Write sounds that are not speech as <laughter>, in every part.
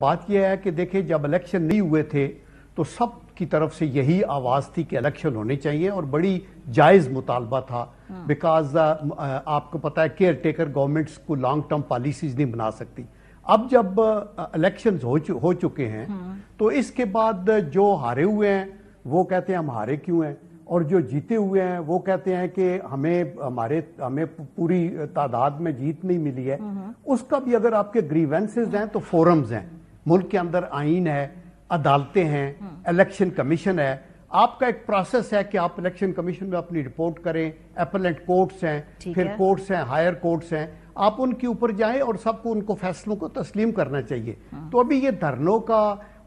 बात यह है कि देखिए जब इलेक्शन नहीं हुए थे तो सब की तरफ से यही आवाज़ थी कि इलेक्शन होने चाहिए और बड़ी जायज़ मुतालबा था बिकॉज हाँ। uh, uh, आपको पता है केयर टेकर गवर्नमेंट्स को लॉन्ग टर्म पॉलिसीज नहीं बना सकती अब जब इलेक्शंस uh, हो चु, हो चुके हैं हाँ। तो इसके बाद जो हारे हुए हैं वो कहते हैं हम हारे क्यों हैं और जो जीते हुए हैं वो कहते हैं कि हमें हमारे हमें पूरी तादाद में जीत नहीं मिली है हाँ। उसका भी अगर आपके ग्रीवेंसेज हैं तो फोरम्स हैं मुल्क के अंदर आइन है अदालतें हैं इलेक्शन हम्म। कमीशन है आपका एक प्रोसेस है कि आप इलेक्शन कमीशन में अपनी रिपोर्ट करें अपलेंट कोर्ट्स हैं फिर है। कोर्ट्स हैं हायर कोर्ट्स हैं आप उनके ऊपर जाएं और सबको उनको फैसलों को तस्लीम करना चाहिए हाँ। तो अभी ये धरनों का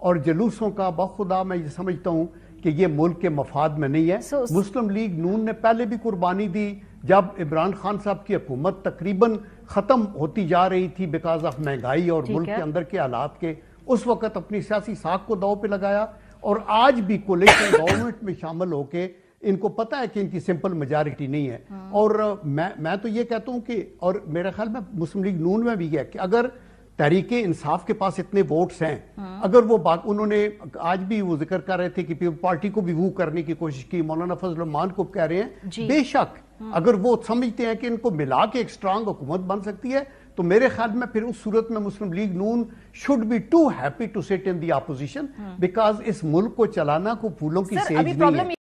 और जलूसों का बखुदा मैं ये समझता हूँ कि ये मुल्क के मफाद में नहीं है मुस्लिम लीग नून ने पहले भी कुर्बानी दी जब इमरान खान साहब की हुकूमत तकरीबन खत्म होती जा रही थी बिकॉज ऑफ महंगाई और मुल्क के अंदर के हालात के उस वक्त अपनी सियासी साख को दाव पे लगाया और आज भी कोलेशन गवर्नमेंट <coughs> में शामिल होके इनको पता है कि इनकी सिंपल मेजॉरिटी नहीं है हाँ। और मैं मैं तो ये कहता हूँ कि और मेरे ख्याल में मुस्लिम लीग नून में भी है कि अगर तरीके इंसाफ के पास इतने वोट्स हैं अगर वो बात उन्होंने आज भी वो जिक्र कर रहे थे कि पीपल पार्टी को भी वो करने की कोशिश की मौलाना फजलुमान को कह रहे हैं बेशक हम्म। अगर वो समझते हैं कि इनको मिला के एक स्ट्रांग हुकूमत बन सकती है तो मेरे ख्याल में फिर उस सूरत में Muslim League Noon should be too happy to sit in the opposition because इस मुल्क को चलाना को फूलों की सेज नहीं है